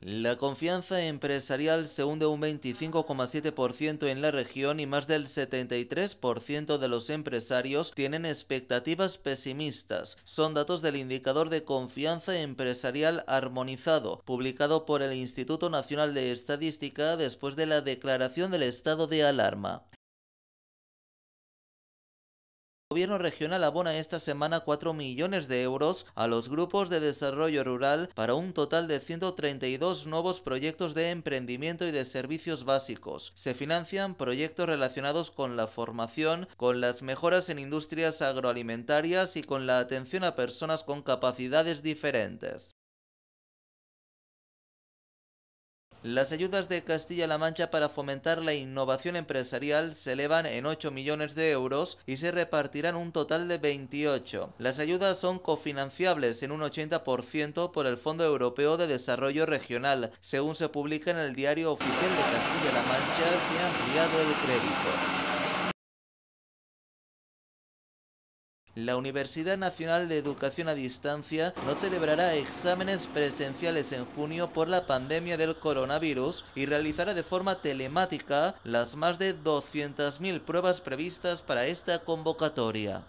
La confianza empresarial se hunde un 25,7% en la región y más del 73% de los empresarios tienen expectativas pesimistas. Son datos del indicador de confianza empresarial armonizado, publicado por el Instituto Nacional de Estadística después de la declaración del estado de alarma. El gobierno regional abona esta semana 4 millones de euros a los grupos de desarrollo rural para un total de 132 nuevos proyectos de emprendimiento y de servicios básicos. Se financian proyectos relacionados con la formación, con las mejoras en industrias agroalimentarias y con la atención a personas con capacidades diferentes. Las ayudas de Castilla-La Mancha para fomentar la innovación empresarial se elevan en 8 millones de euros y se repartirán un total de 28. Las ayudas son cofinanciables en un 80% por el Fondo Europeo de Desarrollo Regional. Según se publica en el Diario Oficial de Castilla-La Mancha, se ha ampliado el crédito. La Universidad Nacional de Educación a Distancia no celebrará exámenes presenciales en junio por la pandemia del coronavirus y realizará de forma telemática las más de 200.000 pruebas previstas para esta convocatoria.